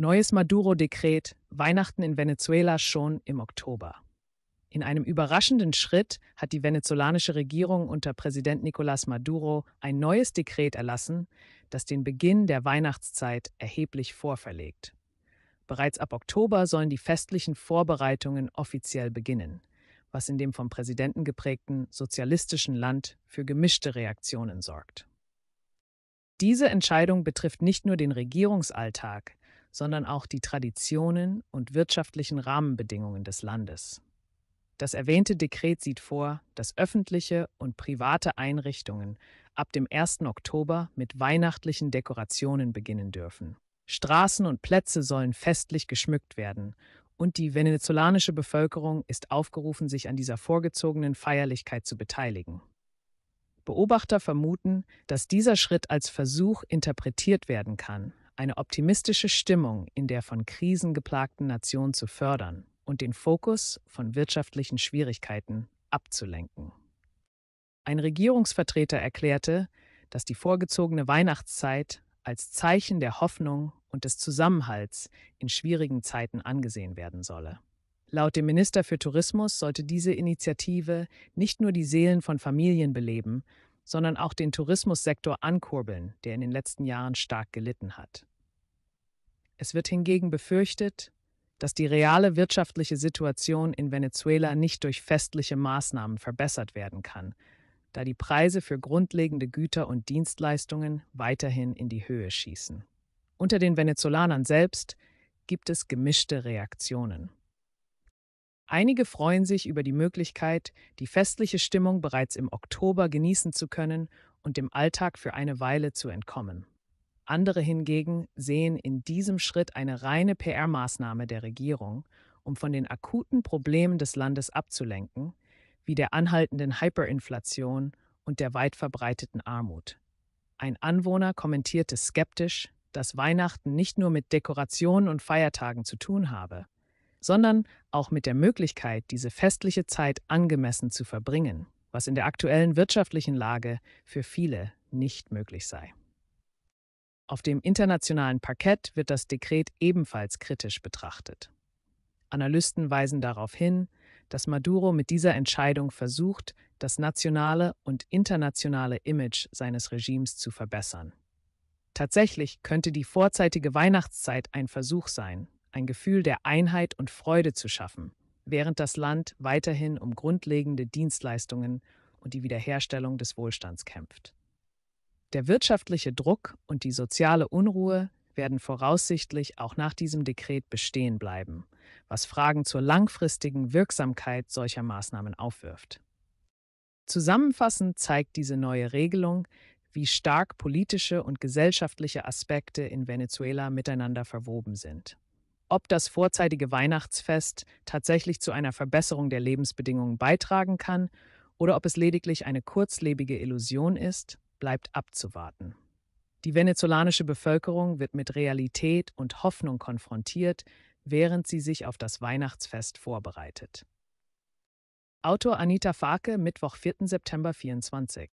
Neues Maduro-Dekret, Weihnachten in Venezuela schon im Oktober. In einem überraschenden Schritt hat die venezolanische Regierung unter Präsident Nicolás Maduro ein neues Dekret erlassen, das den Beginn der Weihnachtszeit erheblich vorverlegt. Bereits ab Oktober sollen die festlichen Vorbereitungen offiziell beginnen, was in dem vom Präsidenten geprägten sozialistischen Land für gemischte Reaktionen sorgt. Diese Entscheidung betrifft nicht nur den Regierungsalltag, sondern auch die Traditionen und wirtschaftlichen Rahmenbedingungen des Landes. Das erwähnte Dekret sieht vor, dass öffentliche und private Einrichtungen ab dem 1. Oktober mit weihnachtlichen Dekorationen beginnen dürfen. Straßen und Plätze sollen festlich geschmückt werden und die venezolanische Bevölkerung ist aufgerufen, sich an dieser vorgezogenen Feierlichkeit zu beteiligen. Beobachter vermuten, dass dieser Schritt als Versuch interpretiert werden kann, eine optimistische Stimmung in der von Krisen geplagten Nation zu fördern und den Fokus von wirtschaftlichen Schwierigkeiten abzulenken. Ein Regierungsvertreter erklärte, dass die vorgezogene Weihnachtszeit als Zeichen der Hoffnung und des Zusammenhalts in schwierigen Zeiten angesehen werden solle. Laut dem Minister für Tourismus sollte diese Initiative nicht nur die Seelen von Familien beleben, sondern auch den Tourismussektor ankurbeln, der in den letzten Jahren stark gelitten hat. Es wird hingegen befürchtet, dass die reale wirtschaftliche Situation in Venezuela nicht durch festliche Maßnahmen verbessert werden kann, da die Preise für grundlegende Güter und Dienstleistungen weiterhin in die Höhe schießen. Unter den Venezolanern selbst gibt es gemischte Reaktionen. Einige freuen sich über die Möglichkeit, die festliche Stimmung bereits im Oktober genießen zu können und dem Alltag für eine Weile zu entkommen. Andere hingegen sehen in diesem Schritt eine reine PR-Maßnahme der Regierung, um von den akuten Problemen des Landes abzulenken, wie der anhaltenden Hyperinflation und der weit verbreiteten Armut. Ein Anwohner kommentierte skeptisch, dass Weihnachten nicht nur mit Dekorationen und Feiertagen zu tun habe, sondern auch mit der Möglichkeit, diese festliche Zeit angemessen zu verbringen, was in der aktuellen wirtschaftlichen Lage für viele nicht möglich sei. Auf dem internationalen Parkett wird das Dekret ebenfalls kritisch betrachtet. Analysten weisen darauf hin, dass Maduro mit dieser Entscheidung versucht, das nationale und internationale Image seines Regimes zu verbessern. Tatsächlich könnte die vorzeitige Weihnachtszeit ein Versuch sein, ein Gefühl der Einheit und Freude zu schaffen, während das Land weiterhin um grundlegende Dienstleistungen und die Wiederherstellung des Wohlstands kämpft. Der wirtschaftliche Druck und die soziale Unruhe werden voraussichtlich auch nach diesem Dekret bestehen bleiben, was Fragen zur langfristigen Wirksamkeit solcher Maßnahmen aufwirft. Zusammenfassend zeigt diese neue Regelung, wie stark politische und gesellschaftliche Aspekte in Venezuela miteinander verwoben sind. Ob das vorzeitige Weihnachtsfest tatsächlich zu einer Verbesserung der Lebensbedingungen beitragen kann oder ob es lediglich eine kurzlebige Illusion ist, bleibt abzuwarten. Die venezolanische Bevölkerung wird mit Realität und Hoffnung konfrontiert, während sie sich auf das Weihnachtsfest vorbereitet. Autor Anita Farke, Mittwoch, 4. September 24.